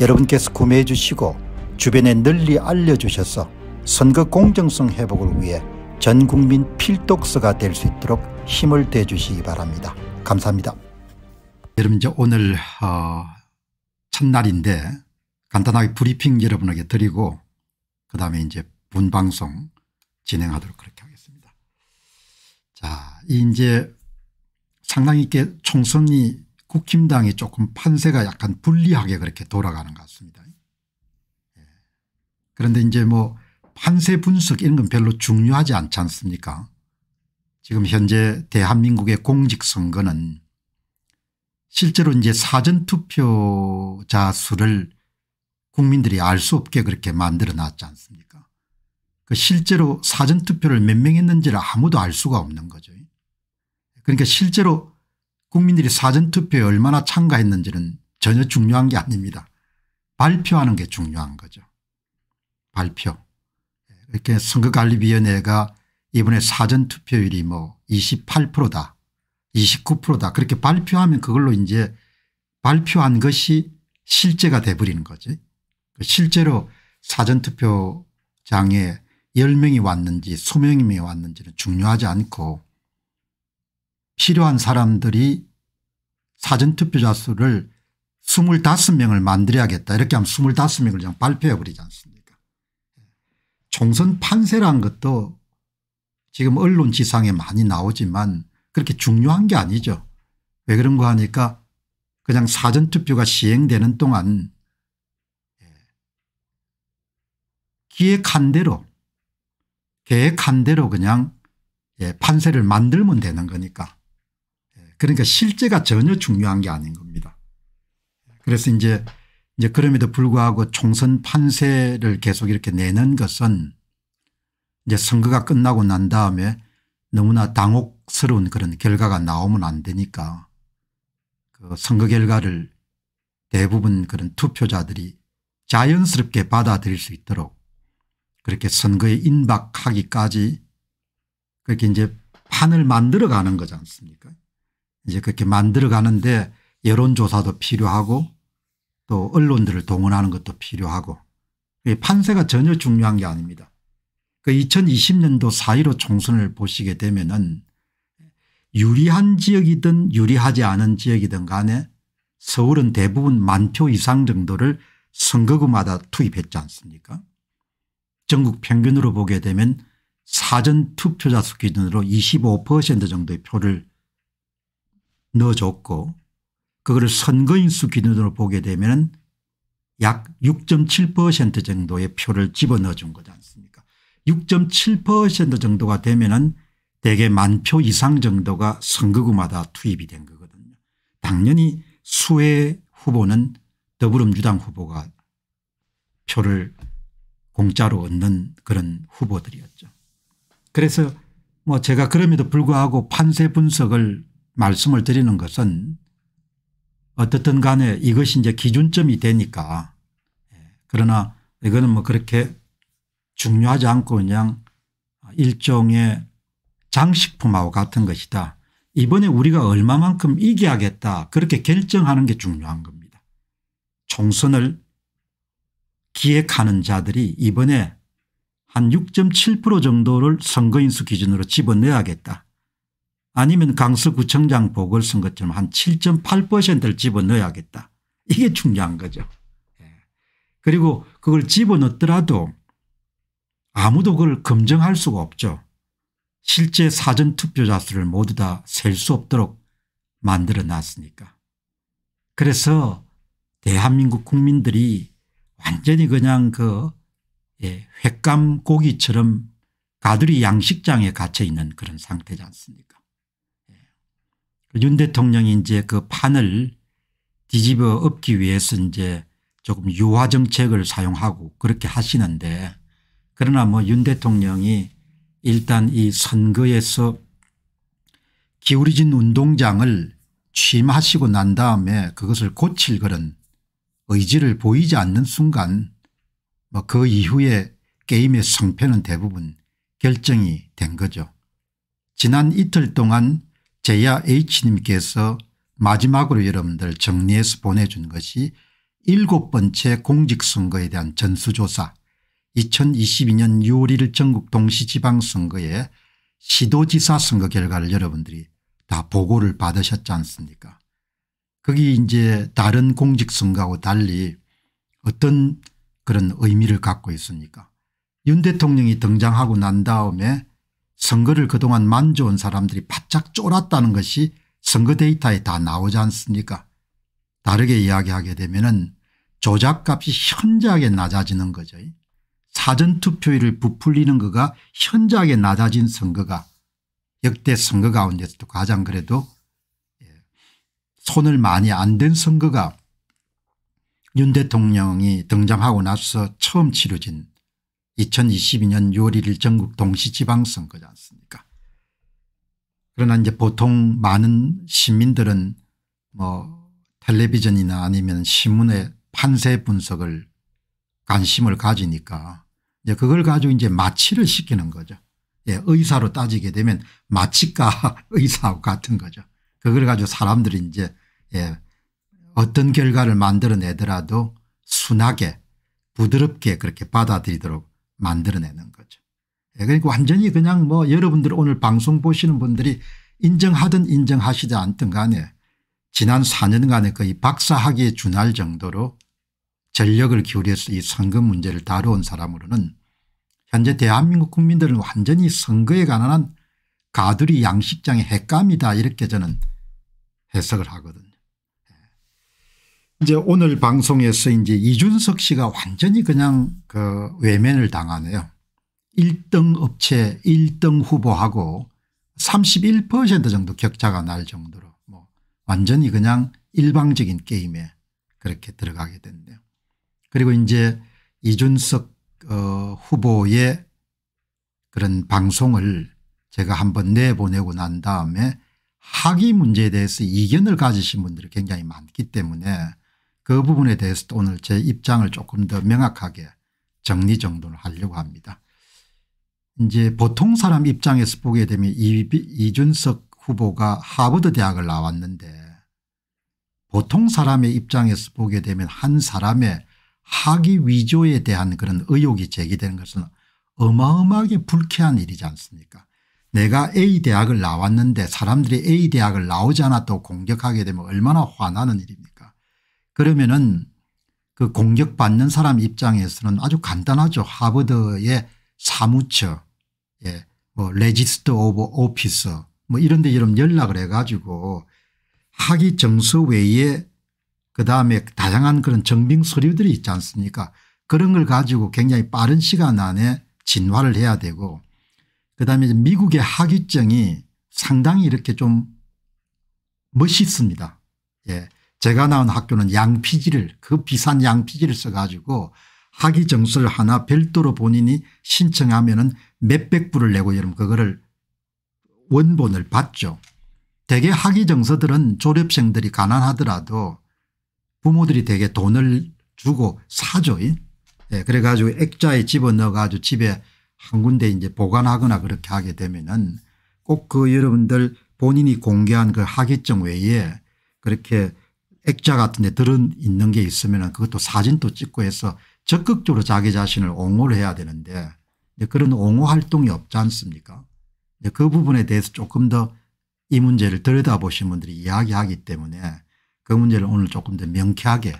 여러분께서 구매해 주시고 주변에 널리 알려주셔서 선거 공정성 회복을 위해 전국민 필독서가 될 수 있도록 힘을 대주시기 바랍니다. 감사합니다. 여러분 이제 오늘 어 첫날인데 간단하게 브리핑 여러분에게 드리고 그다음에 이제 분방송 진행하도록 그렇게 하겠습니다. 자, 이제 상당히 이 총선이 국힘당이 조금 판세가 약간 불리하게 그렇게 돌아가는 것 같습니다. 예. 그런데 이제 뭐 판세 분석 이런 건 별로 중요하지 않지 않습니까 지금 현재 대한민국의 공직선거는 실제로 이제 사전투표자 수를 국민들이 알 수 없게 그렇게 만들어 놨지 않습니까 그 실제로 사전투표를 몇 명 했는지를 아무도 알 수가 없는 거죠. 그러니까 실제로 국민들이 사전투표에 얼마나 참가했는지는 전혀 중요한 게 아닙니다. 발표하는 게 중요한 거죠. 발표. 이렇게 선거관리위원회가 이번에 사전투표율이 뭐 28%다 29%다 그렇게 발표하면 그걸로 이제 발표한 것이 실제가 돼버리는 거지. 실제로 사전투표장에 10명이 왔는지 수명이 왔는지는 중요하지 않고 필요한 사람들이 사전투표자 수를 25명을 만들어야겠다 이렇게 하면 25명을 그냥 발표해버리지 않습니까 총선 판세란 것도 지금 언론 지상에 많이 나오지만 그렇게 중요한 게 아니죠. 왜 그런가 하니까 그냥 사전투표가 시행되는 동안 예, 기획한 대로 계획한 대로 그냥 예, 판세를 만들면 되는 거니까 그러니까 실제가 전혀 중요한 게 아닌 겁니다. 그래서 이제 이제 그럼에도 불구하고 총선 판세를 계속 이렇게 내는 것은 이제 선거가 끝나고 난 다음에 너무나 당혹스러운 그런 결과가 나오면 안 되니까 그 선거 결과를 대부분 그런 투표자들이 자연스럽게 받아들일 수 있도록 그렇게 선거에 임박하기까지 그렇게 이제 판을 만들어 가는 거지 않습니까 이제 그렇게 만들어 가는데 여론조사도 필요하고 또 언론들을 동원하는 것도 필요하고 판세가 전혀 중요한 게 아닙니다. 그 2020년도 4.15 총선을 보시게 되면 은 유리한 지역이든 유리하지 않은 지역이든 간에 서울은 대부분 만표 이상 정도를 선거구마다 투입했지 않습니까 전국 평균으로 보게 되면 사전투표자 수 기준으로 25% 정도의 표를 넣어줬고 그거를 선거인수 기준으로 보게 되면 약 6.7% 정도의 표를 집어넣어 준 거지 않습니까 6.7% 정도가 되면 대개 만표 이상 정도가 선거구마다 투입이 된 거거든요. 당연히 수혜 후보는 더불어민주당 후보가 표를 공짜로 얻는 그런 후보들이었죠. 그래서 뭐 제가 그럼에도 불구하고 판세 분석을 말씀을 드리는 것은 어떻든 간에 이것이 이제 기준점이 되니까 예, 그러나 이거는 뭐 그렇게 중요하지 않고 그냥 일종의 장식품하고 같은 것이다. 이번에 우리가 얼마만큼 이겨야겠다 그렇게 결정하는 게 중요한 겁니다. 총선을 기획하는 자들이 이번에 한 6.7% 정도를 선거인수 기준으로 집어넣어야겠다. 아니면 강서구청장 보궐선 것처럼 한 7.8%를 집어넣어야겠다. 이게 중요한 거죠. 예. 그리고 그걸 집어넣더라도 아무도 그걸 검증할 수가 없죠. 실제 사전투표자 수를 모두 다 셀 수 없도록 만들어놨으니까. 그래서 대한민국 국민들이 완전히 그냥 그 예, 횟감 고기처럼 가두리 양식장에 갇혀 있는 그런 상태지 않습니까 윤 대통령이 이제 그 판을 뒤집어 엎기 위해서 이제 조금 유화 정책을 사용하고 그렇게 하시는데 그러나 뭐 윤 대통령이 일단 이 선거에서 기울어진 운동장을 취임하시고 난 다음에 그것을 고칠 그런 의지를 보이지 않는 순간 뭐 그 이후에 게임의 성패는 대부분 결정이 된 거죠. 지난 이틀 동안 제야 H님께서 마지막으로 여러분들 정리해서 보내준 것이 일곱 번째 공직선거에 대한 전수조사 2022년 6월 1일 전국 동시지방선거에 시도지사 선거 결과를 여러분들이 다 보고를 받으셨지 않습니까 그게 이제 다른 공직선거하고 달리 어떤 그런 의미를 갖고 있습니까 윤 대통령이 등장하고 난 다음에 선거를 그동안 만져온 사람들이 바짝 쫄았다는 것이 선거 데이터에 다 나오지 않습니까 다르게 이야기하게 되면 은 조작값이 현저하게 낮아지는 거죠. 사전투표율을 부풀리는 거가 현저하게 낮아진 선거가 역대 선거 가운데서도 가장 그래도 예, 손을 많이 안 댄 선거가 윤 대통령이 등장하고 나서 처음 치러진 2022년 6월 1일 전국 동시지방선거지 않습니까 그러나 이제 보통 많은 시민들은 뭐 텔레비전이나 아니면 신문의 판세 분석을 관심을 가지니까 이제 그걸 가지고 이제 마취를 시키는 거죠. 예, 의사로 따지게 되면 마취과 의사하 같은 거죠. 그걸 가지고 사람들이 이제 예, 어떤 결과를 만들어내더라도 순하게 부드럽게 그렇게 받아들이도록 만들어내는 거죠. 예, 그러니까 완전히 그냥 뭐 여러분들 오늘 방송 보시는 분들이 인정하든 인정하시지 않든 간에 지난 4년간의 거의 박사학위에 준할 정도로 전력을 기울여서 이 선거 문제를 다루온 사람으로는 현재 대한민국 국민들은 완전히 선거에 관한 가두리 양식장의 핵감이다 이렇게 저는 해석을 하거든요. 이제 오늘 방송에서 이제 이준석 씨가 완전히 그냥 그 외면을 당하네요. 1등 업체 1등 후보하고 31% 정도 격차가 날 정도로 뭐 완전히 그냥 일방적인 게임에 그렇게 들어가게 된대요. 그리고 이제 이준석 어 후보의 그런 방송을 제가 한번 내보내고 난 다음에 학위 문제에 대해서 이견을 가지신 분들이 굉장히 많기 때문에 그 부분에 대해서도 오늘 제 입장을 조금 더 명확하게 정리 정돈을 하려고 합니다. 이제 보통 사람 입장에서 보게 되면 이, 준석 후보가 하버드 대학을 나왔는데 보통 사람의 입장에서 보게 되면 한 사람의 학위 위조에 대한 그런 의혹이 제기되는 것은 어마어마하게 불쾌한 일이지 않습니까 내가 A 대학을 나왔는데 사람들이 A 대학을 나오지 않았다 공격하게 되면 얼마나 화나는 일입니까 그러면은 그 공격받는 사람 입장에서는 아주 간단하죠. 하버드의 사무처, 예, 뭐 레지스트 오브 오피서 뭐 이런 데 이름 연락을 해가지고 학위 정서 외에 그다음에 다양한 그런 정빙 서류들이 있지 않습니까 그런 걸 가지고 굉장히 빠른 시간 안에 진화를 해야 되고 그다음에 미국의 학위증이 상당히 이렇게 좀 멋있습니다. 예. 제가 나온 학교는 양피지를 그 비싼 양피지를 써가지고 학위 정서를 하나 별도로 본인이 신청하면 은 몇백 불을 내고 여러분 그거를 원본을 받죠. 대개 학위 정서들은 졸업생들이 가난하더라도 부모들이 대개 돈을 주고 사죠. 예, 그래가지고 액자에 집어넣어가지고 집에 한 군데 이제 보관하거나 그렇게 하게 되면은 꼭 그 여러분들 본인이 공개한 그 학위증 외에 그렇게 액자 같은 데들은 있는 게 있으면 그것도 사진도 찍고 해서 적극적으로 자기 자신을 옹호를 해야 되는데 그런 옹호 활동이 없지 않습니까 그 부분에 대해서 조금 더 이 문제를 들여다보신 분들이 이야기하기 때문에 그 문제를 오늘 조금 더 명쾌하게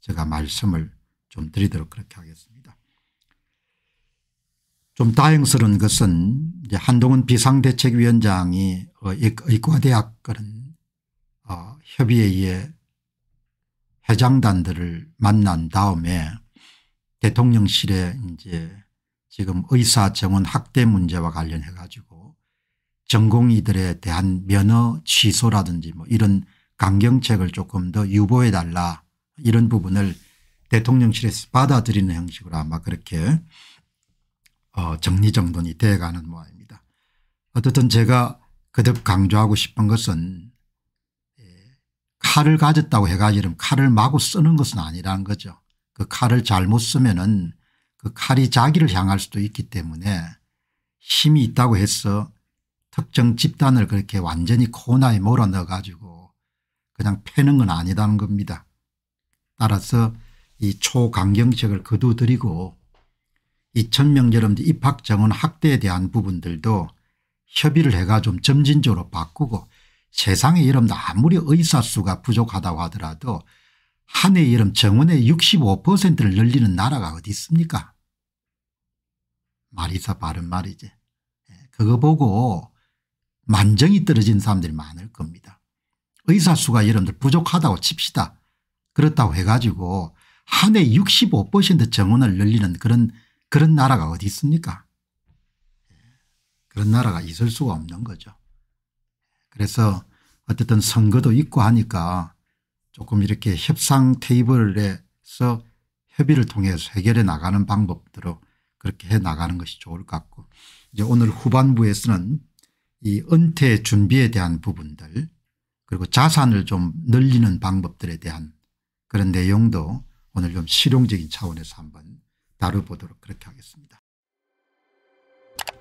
제가 말씀을 좀 드리도록 그렇게 하겠습니다. 좀 다행스러운 것은 한동훈 비상대책위원장이 의과대학 그런 어, 협의에 의해 회장단들을 만난 다음에 대통령실에 이제 지금 의사 정원 학대 문제와 관련해 가지고 전공의들에 대한 면허 취소라든지 뭐 이런 강경책을 조금 더 유보해 달라 이런 부분을 대통령실에서 받아들이는 형식으로 아마 그렇게 어 정리정돈이 되어가는 모양입니다. 어쨌든 제가 거듭 강조하고 싶은 것은 칼을 가졌다고 해가지고 칼을 마구 쓰는 것은 아니라는 거죠. 그 칼을 잘못 쓰면 은그 칼이 자기를 향할 수도 있기 때문에 힘이 있다고 해서 특정 집단을 그렇게 완전히 코너에 몰아넣어 가지고 그냥 패는 건 아니다는 겁니다. 따라서 이 초강경책을 거두드리고 2000명여러분들 입학정원 학대에 대한 부분들도 협의를 해가 좀 점진적으로 바꾸고 세상의 이름 아무리 의사수가 부족하다고 하더라도 한해 이름 정원의 65%를 늘리는 나라가 어디 있습니까 말이서 바른 말이지. 예, 그거 보고 만정이 떨어진 사람들이 많을 겁니다. 의사수가 여러분들 부족하다고 칩시다. 그렇다고 해가지고 한 해 65% 정원을 늘리는 그런 그런 나라가 어디 있습니까 예, 그런 나라가 있을 수가 없는 거죠. 그래서 어쨌든 선거도 있고 하니까 조금 이렇게 협상 테이블에서 협의를 통해서 해결해 나가는 방법대로 그렇게 해 나가는 것이 좋을 것 같고 이제 오늘 후반부에서는 이 은퇴 준비에 대한 부분들 그리고 자산을 좀 늘리는 방법들에 대한 그런 내용도 오늘 좀 실용적인 차원에서 한번 다뤄보도록 그렇게 하겠습니다.